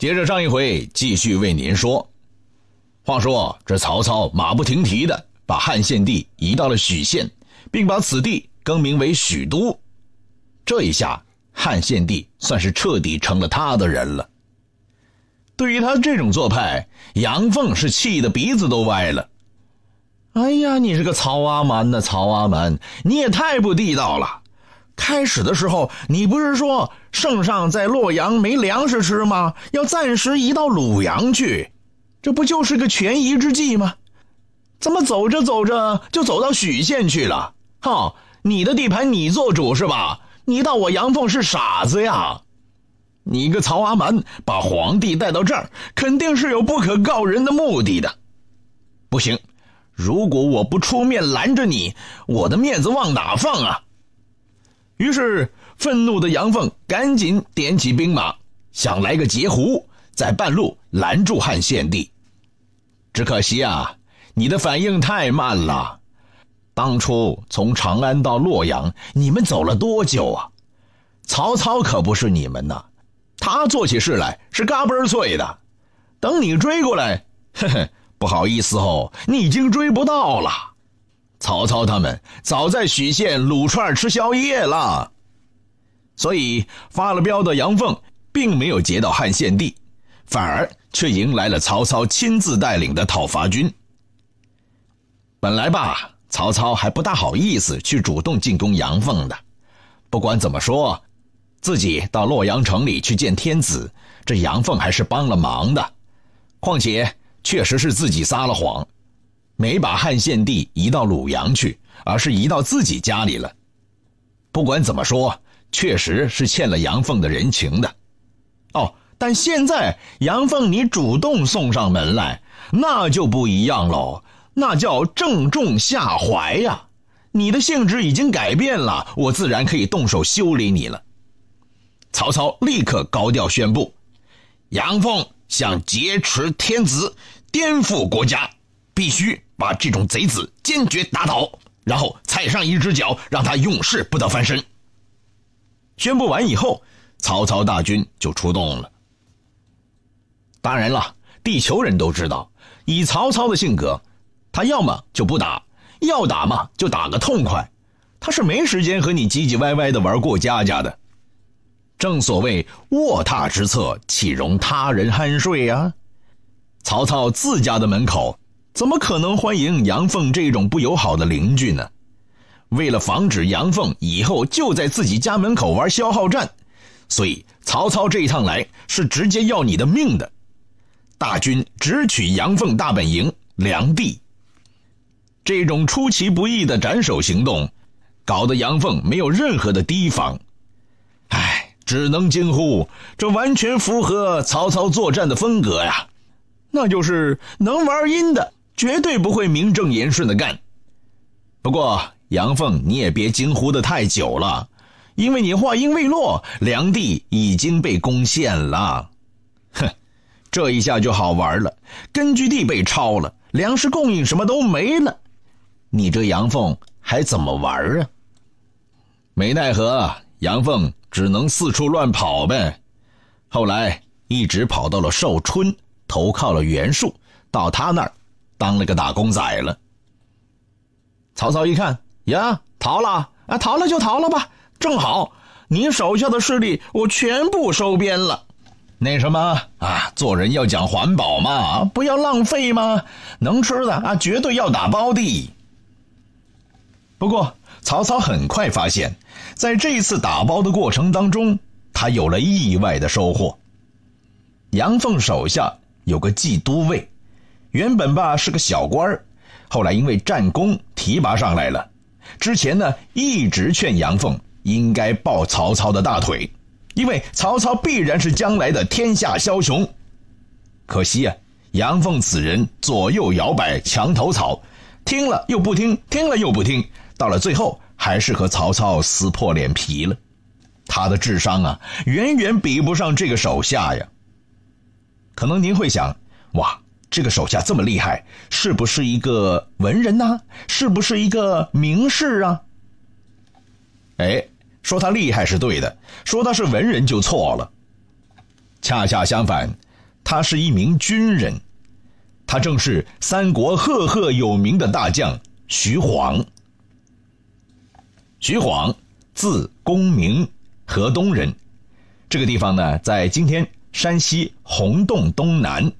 接着上一回，继续为您说。话说这曹操马不停蹄的把汉献帝移到了许县，并把此地更名为许都。这一下，汉献帝算是彻底成了他的人了。对于他这种做派，杨凤是气得鼻子都歪了。哎呀，你这个曹阿瞒呐，曹阿瞒，你也太不地道了！开始的时候，你不是说……圣上在洛阳没粮食吃吗？要暂时移到鲁阳去，这不就是个权宜之计吗？怎么走着走着就走到许县去了？哈，你的地盘你做主是吧？你当我杨凤是傻子呀！你个曹阿瞒，把皇帝带到这儿，肯定是有不可告人的目的的。不行，如果我不出面拦着你，我的面子往哪放啊？于是。愤怒的杨凤赶紧点起兵马，想来个截胡，在半路拦住汉献帝。只可惜啊，你的反应太慢了。当初从长安到洛阳，你们走了多久啊？曹操可不是你们呐，他做起事来是嘎嘣脆的。等你追过来，呵呵，不好意思哦，你已经追不到了。曹操他们早在许县撸串吃宵夜了。所以发了飙的杨凤并没有劫到汉献帝，反而却迎来了曹操亲自带领的讨伐军。本来吧，曹操还不大好意思去主动进攻杨凤的。不管怎么说，自己到洛阳城里去见天子，这杨凤还是帮了忙的。况且确实是自己撒了谎，没把汉献帝移到鲁阳去，而是移到自己家里了。不管怎么说。确实是欠了杨凤的人情的，哦，但现在杨凤你主动送上门来，那就不一样喽，那叫正中下怀呀！你的性质已经改变了，我自然可以动手修理你了。曹操立刻高调宣布：杨凤想劫持天子，颠覆国家，必须把这种贼子坚决打倒，然后踩上一只脚，让他永世不得翻身。宣布完以后，曹操大军就出动了。当然了，地球人都知道，以曹操的性格，他要么就不打，要打嘛就打个痛快，他是没时间和你唧唧歪歪的玩过家家的。正所谓卧榻之侧岂容他人酣睡啊！曹操自家的门口，怎么可能欢迎杨凤这种不友好的邻居呢？为了防止杨凤以后就在自己家门口玩消耗战，所以曹操这一趟来是直接要你的命的。大军直取杨凤大本营梁地。这种出其不意的斩首行动，搞得杨凤没有任何的提防。唉，只能惊呼，这完全符合曹操作战的风格呀，那就是能玩阴的绝对不会名正言顺的干。不过。杨凤，你也别惊呼的太久了，因为你话音未落，梁地已经被攻陷了。哼，这一下就好玩了，根据地被抄了，粮食供应什么都没了，你这杨凤还怎么玩啊？没奈何，杨凤只能四处乱跑呗。后来一直跑到了寿春，投靠了袁术，到他那儿当了个打工仔了。曹操一看。呀，逃了啊！逃了就逃了吧，正好，你手下的势力我全部收编了。那什么啊，做人要讲环保嘛，不要浪费嘛，能吃的啊绝对要打包的。不过，曹操很快发现，在这次打包的过程当中，他有了意外的收获。杨凤手下有个季都尉，原本吧是个小官儿，后来因为战功提拔上来了。之前呢，一直劝杨奉应该抱曹操的大腿，因为曹操必然是将来的天下枭雄。可惜呀，杨奉此人左右摇摆，墙头草，听了又不听，听了又不听，到了最后还是和曹操撕破脸皮了。他的智商啊，远远比不上这个手下呀。可能您会想，哇。这个手下这么厉害，是不是一个文人呢？是不是一个名士啊？哎，说他厉害是对的，说他是文人就错了。恰恰相反，他是一名军人，他正是三国赫赫有名的大将徐晃。徐晃，字公明，河东人，这个地方呢，在今天山西洪洞东南。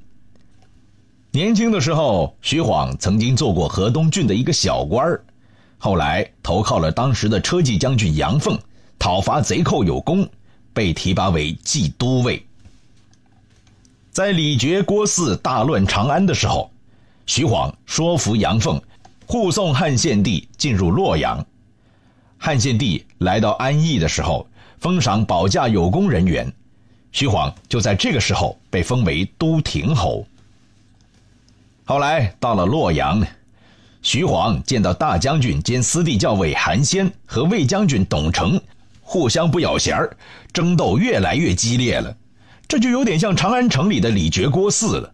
年轻的时候，徐晃曾经做过河东郡的一个小官儿，后来投靠了当时的车骑将军杨奉，讨伐贼寇有功，被提拔为冀都尉。在李傕、郭汜大乱长安的时候，徐晃说服杨奉，护送汉献帝进入洛阳。汉献帝来到安邑的时候，封赏保驾有功人员，徐晃就在这个时候被封为都亭侯。后来到了洛阳，徐晃见到大将军兼司地校尉韩先和魏将军董承互相不咬弦儿，争斗越来越激烈了，这就有点像长安城里的李傕郭汜了。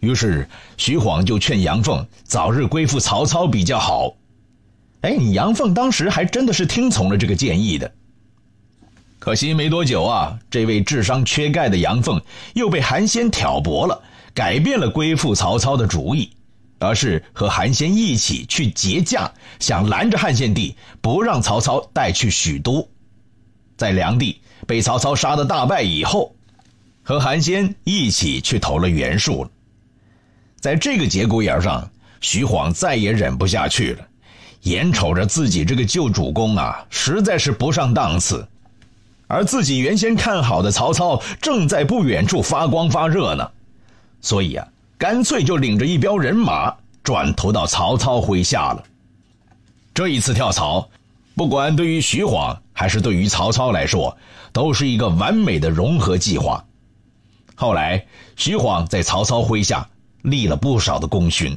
于是徐晃就劝杨奉早日归附曹操比较好。哎，杨奉当时还真的是听从了这个建议的。可惜没多久啊，这位智商缺钙的杨奉又被韩先挑拨了。改变了归附曹操的主意，而是和韩暹一起去劫驾，想拦着汉献帝，不让曹操带去许都。在梁地被曹操杀的大败以后，和韩暹一起去投了袁术了。在这个节骨眼上，徐晃再也忍不下去了，眼瞅着自己这个旧主公啊，实在是不上档次，而自己原先看好的曹操正在不远处发光发热呢。所以啊，干脆就领着一彪人马转投到曹操麾下了。这一次跳槽，不管对于徐晃还是对于曹操来说，都是一个完美的融合计划。后来，徐晃在曹操麾下立了不少的功勋，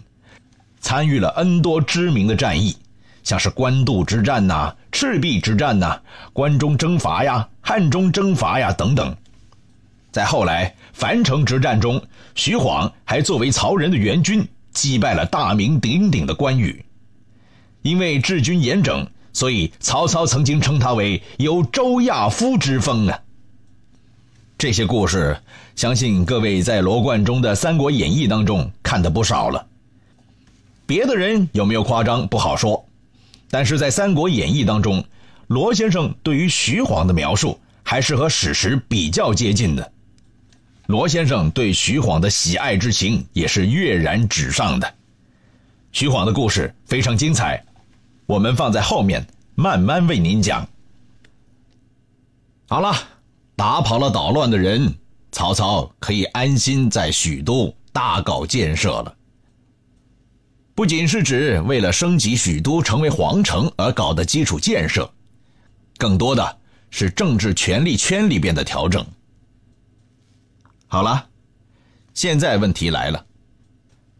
参与了 N 多知名的战役，像是官渡之战呐、赤壁之战呐、关中征伐呀、汉中征伐呀等等。在后来樊城之战中，徐晃还作为曹仁的援军击败了大名鼎鼎的关羽。因为治军严整，所以曹操曾经称他为有周亚夫之风啊。这些故事，相信各位在罗贯中的《三国演义》当中看的不少了。别的人有没有夸张不好说，但是在《三国演义》当中，罗先生对于徐晃的描述还是和史实比较接近的。罗先生对徐晃的喜爱之情也是跃然纸上的。徐晃的故事非常精彩，我们放在后面慢慢为您讲。好了，打跑了捣乱的人，曹操可以安心在许都大搞建设了。不仅是指为了升级许都成为皇城而搞的基础建设，更多的是政治权力圈里边的调整。好了，现在问题来了：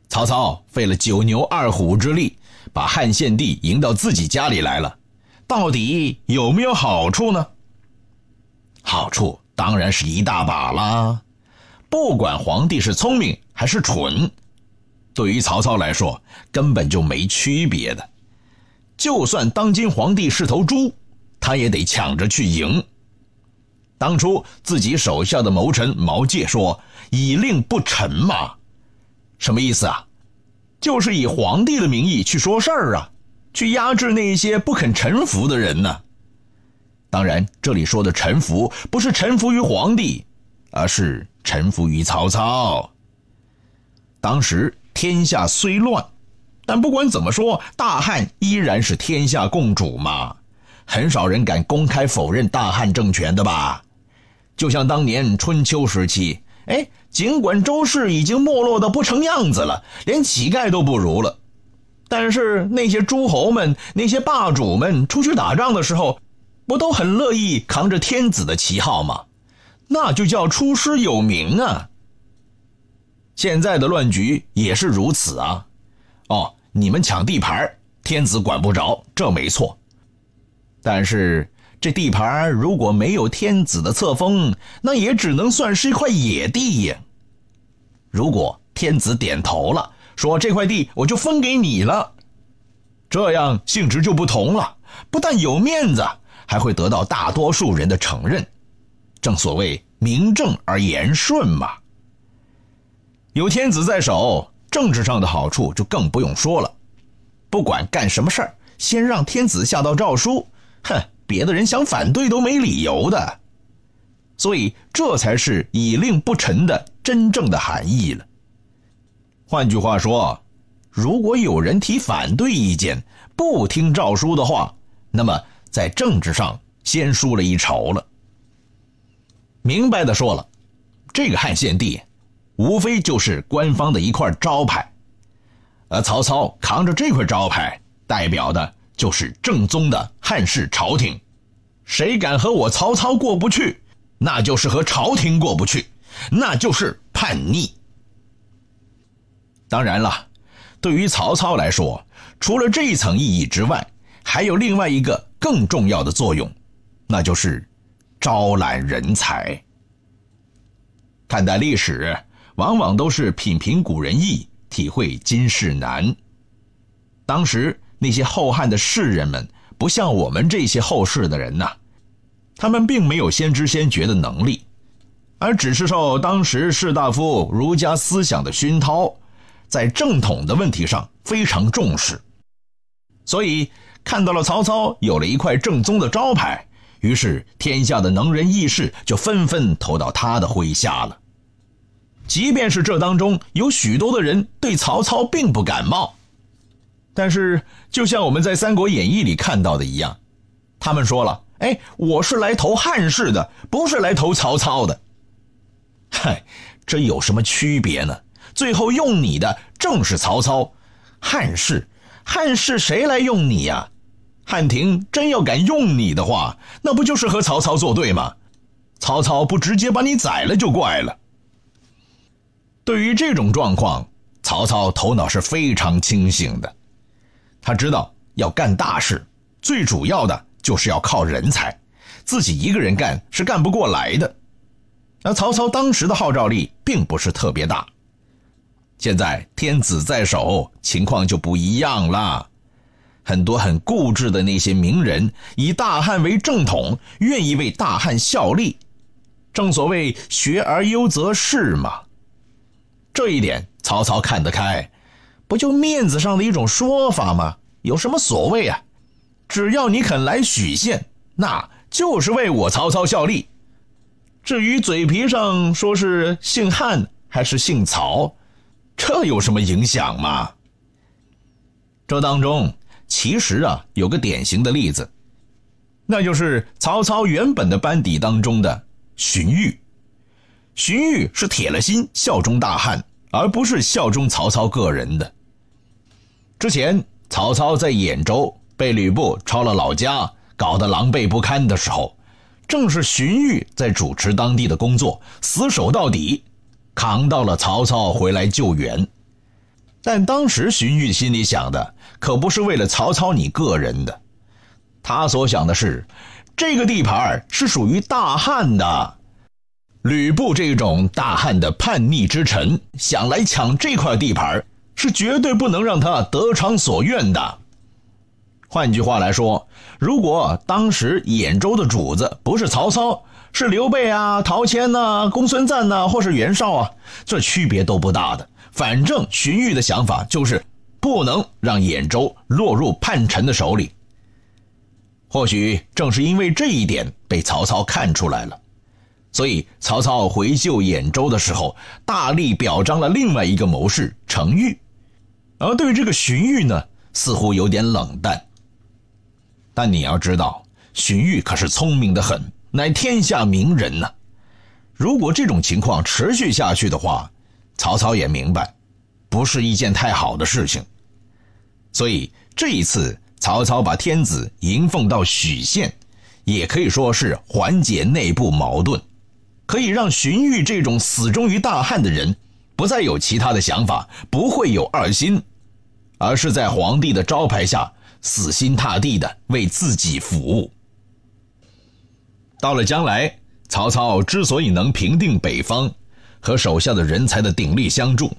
曹操费了九牛二虎之力，把汉献帝迎到自己家里来了，到底有没有好处呢？好处当然是一大把啦！不管皇帝是聪明还是蠢，对于曹操来说根本就没区别的。就算当今皇帝是头猪，他也得抢着去赢。当初自己手下的谋臣毛玠说：“以令不臣嘛，什么意思啊？就是以皇帝的名义去说事儿啊，去压制那些不肯臣服的人呢。当然，这里说的臣服不是臣服于皇帝，而是臣服于曹操。当时天下虽乱，但不管怎么说，大汉依然是天下共主嘛。”很少人敢公开否认大汉政权的吧？就像当年春秋时期，哎，尽管周氏已经没落的不成样子了，连乞丐都不如了，但是那些诸侯们、那些霸主们出去打仗的时候，不都很乐意扛着天子的旗号吗？那就叫出师有名啊！现在的乱局也是如此啊！哦，你们抢地盘，天子管不着，这没错。但是，这地盘如果没有天子的册封，那也只能算是一块野地呀。如果天子点头了，说这块地我就分给你了，这样性质就不同了，不但有面子，还会得到大多数人的承认。正所谓名正而言顺嘛。有天子在手，政治上的好处就更不用说了。不管干什么事儿，先让天子下道诏书。哼，别的人想反对都没理由的，所以这才是以令不臣的真正的含义了。换句话说，如果有人提反对意见，不听诏书的话，那么在政治上先输了一筹了。明白的说了，这个汉献帝，无非就是官方的一块招牌，而曹操扛着这块招牌代表的。就是正宗的汉室朝廷，谁敢和我曹操过不去，那就是和朝廷过不去，那就是叛逆。当然了，对于曹操来说，除了这一层意义之外，还有另外一个更重要的作用，那就是招揽人才。看待历史，往往都是品评古人意，体会今世难。当时。那些后汉的士人们不像我们这些后世的人呐，他们并没有先知先觉的能力，而只是受当时士大夫儒家思想的熏陶，在正统的问题上非常重视，所以看到了曹操有了一块正宗的招牌，于是天下的能人异士就纷纷投到他的麾下了。即便是这当中有许多的人对曹操并不感冒。但是，就像我们在《三国演义》里看到的一样，他们说了：“哎，我是来投汉室的，不是来投曹操的。”嗨，这有什么区别呢？最后用你的正是曹操，汉室，汉室谁来用你呀？汉廷真要敢用你的话，那不就是和曹操作对吗？曹操不直接把你宰了就怪了。对于这种状况，曹操头脑是非常清醒的。他知道要干大事，最主要的就是要靠人才，自己一个人干是干不过来的。那曹操当时的号召力并不是特别大，现在天子在手，情况就不一样了。很多很固执的那些名人以大汉为正统，愿意为大汉效力。正所谓“学而优则仕”嘛，这一点曹操看得开。不就面子上的一种说法吗？有什么所谓啊？只要你肯来许县，那就是为我曹操效力。至于嘴皮上说是姓汉还是姓曹，这有什么影响吗？这当中其实啊有个典型的例子，那就是曹操原本的班底当中的荀彧。荀彧是铁了心效忠大汉，而不是效忠曹操个人的。之前，曹操在兖州被吕布抄了老家，搞得狼狈不堪的时候，正是荀彧在主持当地的工作，死守到底，扛到了曹操回来救援。但当时荀彧心里想的可不是为了曹操你个人的，他所想的是，这个地盘是属于大汉的，吕布这种大汉的叛逆之臣，想来抢这块地盘是绝对不能让他得偿所愿的。换句话来说，如果当时兖州的主子不是曹操，是刘备啊、陶谦呐、公孙瓒呐，或是袁绍啊，这区别都不大的。反正荀彧的想法就是不能让兖州落入叛臣的手里。或许正是因为这一点被曹操看出来了，所以曹操回救兖州的时候，大力表彰了另外一个谋士程昱。而对这个荀彧呢，似乎有点冷淡。但你要知道，荀彧可是聪明的很，乃天下名人呢。如果这种情况持续下去的话，曹操也明白，不是一件太好的事情。所以这一次，曹操把天子迎奉到许县，也可以说是缓解内部矛盾，可以让荀彧这种死忠于大汉的人。不再有其他的想法，不会有二心，而是在皇帝的招牌下死心塌地的为自己服务。到了将来，曹操之所以能平定北方，和手下的人才的鼎力相助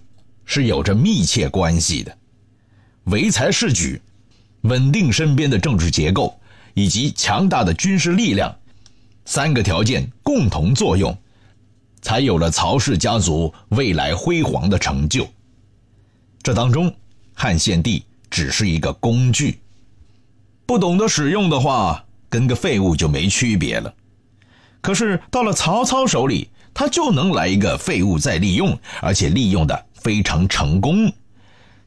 是有着密切关系的。唯才是举，稳定身边的政治结构，以及强大的军事力量，三个条件共同作用。才有了曹氏家族未来辉煌的成就。这当中，汉献帝只是一个工具，不懂得使用的话，跟个废物就没区别了。可是到了曹操手里，他就能来一个废物再利用，而且利用的非常成功，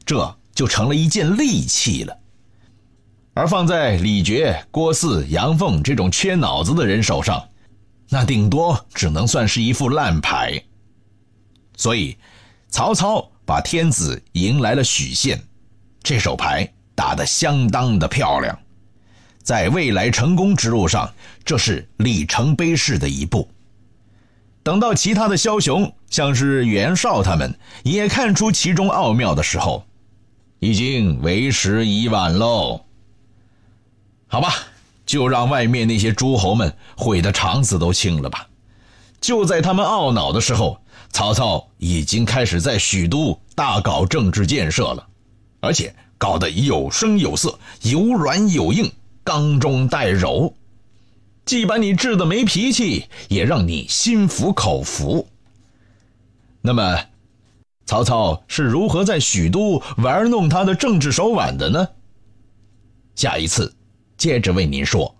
这就成了一件利器了。而放在李傕、郭汜、杨奉这种缺脑子的人手上，那顶多只能算是一副烂牌，所以曹操把天子迎来了许县，这手牌打得相当的漂亮，在未来成功之路上，这是里程碑式的一步。等到其他的枭雄，像是袁绍他们，也看出其中奥妙的时候，已经为时已晚喽。好吧。就让外面那些诸侯们悔得肠子都青了吧！就在他们懊恼的时候，曹操已经开始在许都大搞政治建设了，而且搞得有声有色，有软有硬，刚中带柔，既把你治得没脾气，也让你心服口服。那么，曹操是如何在许都玩弄他的政治手腕的呢？下一次。接着为您说。